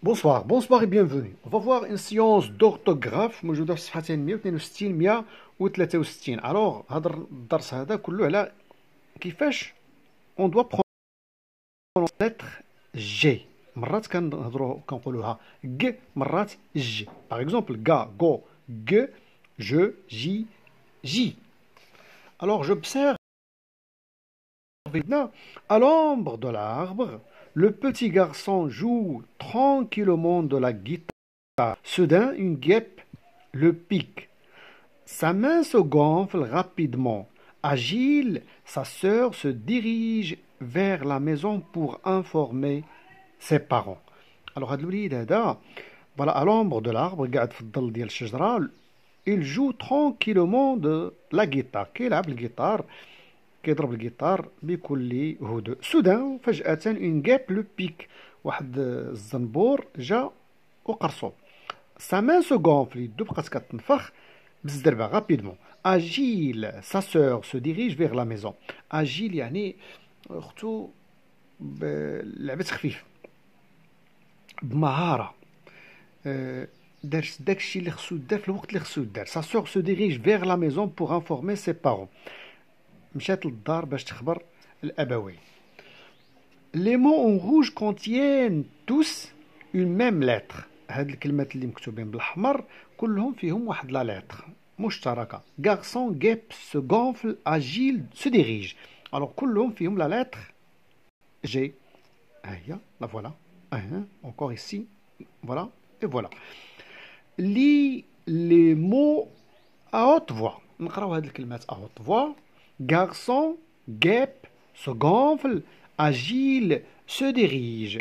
Bonsoir, bonsoir et bienvenue. On va voir une séance d'orthographe موجودة في صفحتين 162 163. Alors, هذا الدرس هذا كله على كيفاش on doit prendre lettre G. مرات كنهضروا كنقولوها G مرات J. Par exemple, ga, go, G, je, j, j. Alors, j'observe à l'ombre de l'arbre le petit garçon joue tranquillement de la guitare. Soudain, une guêpe le pique. Sa main se gonfle rapidement. Agile, sa sœur se dirige vers la maison pour informer ses parents. Alors, voilà, à l'ombre de l'arbre, il joue tranquillement de la guitare. Quelle guitare كيضرب الجيتار بكل هدوء سودان فجأة اون غاب لو بيك واحد الزنبور جا وقرصو سا مان سو غونفل يدو بقات كتنفخ بالزربه غابيدمون اجيل سا سور سو ديريج فيغ لا ميزون اجيل يعني اختو لعبت خفيف بمهاره دار داكشي اللي خصو دار في الوقت اللي خصو دار سا سور سو ديريج فيغ لا ميزون بوغ انفورمي سي بارون مشات للدار باش تخبر الابوين لي مو اون غوج كونتيان توس اون ميم لاتر هاد الكلمات اللي مكتوبين بالاحمر كلهم فيهم واحد لا لاتر مشتركه غارسون غيب سو غونفل اجيل سو ديريج الوغ كلهم فيهم لا لاتر جي ها هي لا فوالا اه اونكور ici فوالا اي فوالا لي لي مو ا هوت فوا نقراو هاد الكلمات ا هوت فوا Garçon, guêpe, se gonfle, agile, se dirige.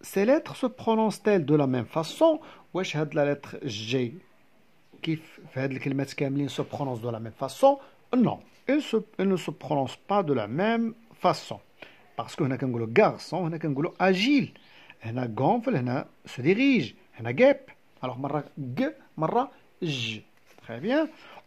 Ces lettres se prononcent-elles de la même façon est-ce que la lettre G Qui fait que les se prononce de la même façon Non, elles, ne se prononcent pas de la même façon. Parce qu'on a qu'un goulot garçon, qu'un goulot agile. a gonfle, a se dirige, a guêpe. Alors G, on a j. Très bien.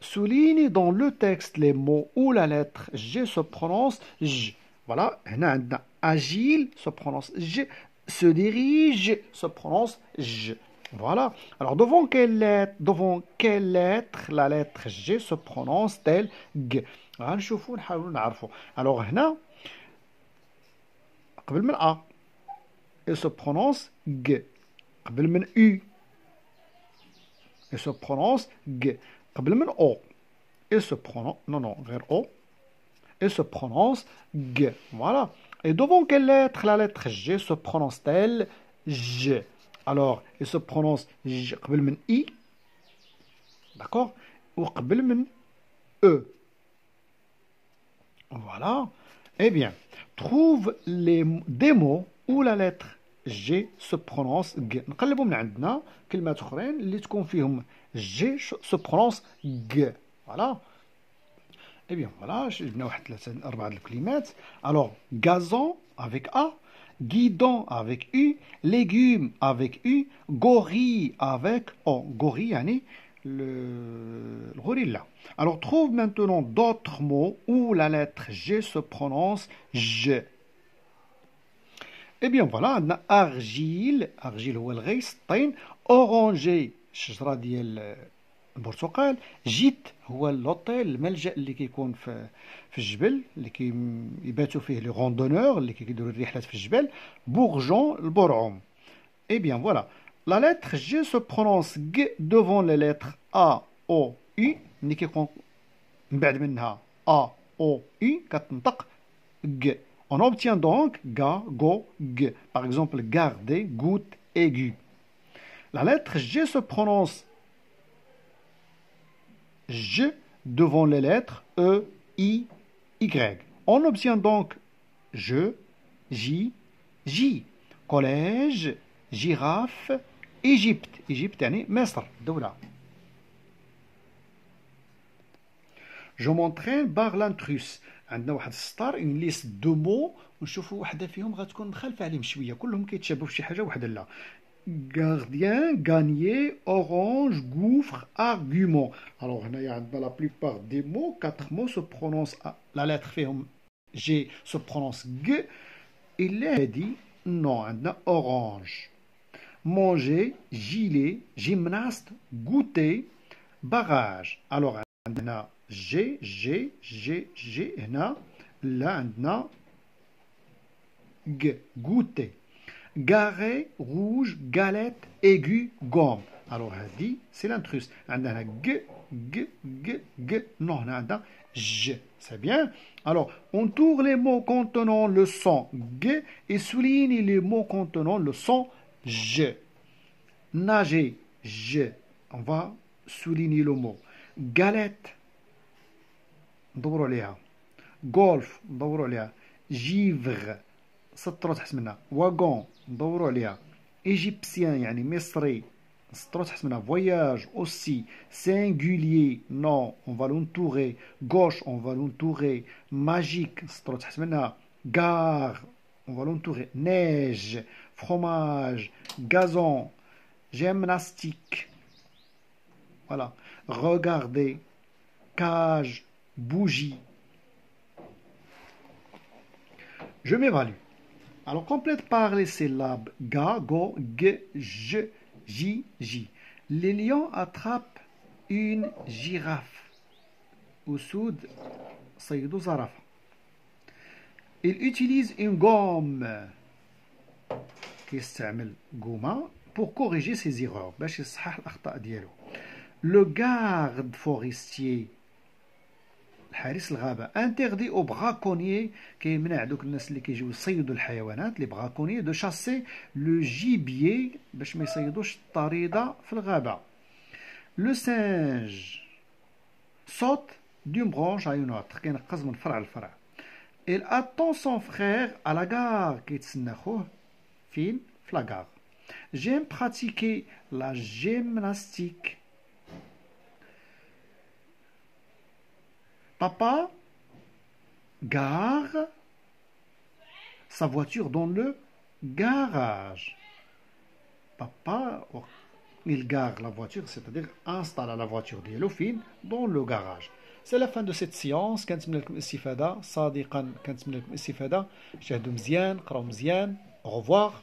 souligne dans le texte les mots où la lettre G se prononce J. Voilà, agile se prononce J, se dirige se prononce J. Voilà. Alors devant quelle lettre, devant quelle lettre la lettre G se prononce-t-elle G ah, Alors هنا A elle se prononce G. U elle se prononce G. Il se prononce non non se prononce g voilà et devant quelle lettre la lettre g se prononce-t-elle G. alors il se prononce g i d'accord ou e voilà eh bien trouve les des mots où la lettre G se prononce G. Nous allons voir que le matin, il confirme G se prononce G. Voilà. Eh bien, voilà. Je vais vous donner la scène de climat. Alors, gazon avec A, guidon avec U, légume avec U, gorille avec O. Gorille, il le gorille Alors, trouve maintenant d'autres mots où la lettre G se prononce G. Eh bien voilà, عندنا argile, أرجيل هو الغيس طين أورانجي الشجرة ديال البرتقال جيت هو لوطيل الملجا اللي كيكون في في الجبل اللي كيباتوا فيه لي غوندونور اللي كيديروا الرحلات في الجبل بورجون البرعوم اي بيان فوالا لا لتر جي سو برونونس ك دوفون لي لتر ا او اي ملي كيكون من بعد منها ا او اي كتنطق ك on obtient donc ga, go, g. Par exemple, garder, goutte, aigu. La lettre G se prononce G devant les lettres E, I, Y. On obtient donc je, J, J. Collège, girafe, Égypte. Égypte, yani mestre ». je جو مونترين باغ لانتروس عندنا واحد السطر اون ليست دو مو ونشوفوا وحده فيهم غتكون مخالفه عليهم شويه كلهم كيتشابهوا في شي حاجه وحده لا gardien, gagné, orange, gouffre, argument. Alors, on a la plupart des mots, quatre mots se prononce la lettre fait G se prononce G, et là, dit non, on a orange. Manger, gilet, gymnaste, goûter, barrage. Alors, on a G. G g g هنا لا G. goûter. Garé, rouge, galette, aigu, gomme. Alors, dit, c'est l'intrus. On a g, g, g, g. Non, on a j. C'est bien. Alors, on tourne les mots contenant le son g et souligne les mots contenant le son G. Nager, G. On va souligner le mot. Galette, golf, عليها Golf. ندوروا عليها جيفغ voyage aussi singulier non on va l'entourer gauche on va l'entourer magique gare on va l'entourer neige fromage gazon gymnastique voilà regardez cage bougie. Je m'évalue. Alors complète par les syllabes ga, go, ge, je, j, j. Les lions attrapent une girafe. Au sud, Il utilise une gomme pour corriger ses erreurs. Le garde forestier حارس الغابه انتيغدي او براكونيي كيمنع دوك الناس اللي كيجيو يصيدوا الحيوانات لي براكونيي دو شاسي لو جيبيي باش ما يصيدوش الطريده في الغابه لو سانج صوت دون برونش على اون اوتر كينقز من فرع لفرع il attend son frère à la gare كيتسنى خوه فين في لا J'aime pratiquer la gymnastique Papa gare sa voiture dans le garage. Papa, il gare la voiture, c'est-à-dire installe la voiture d'Yellowfin dans le garage. C'est la fin de cette séance. Au revoir.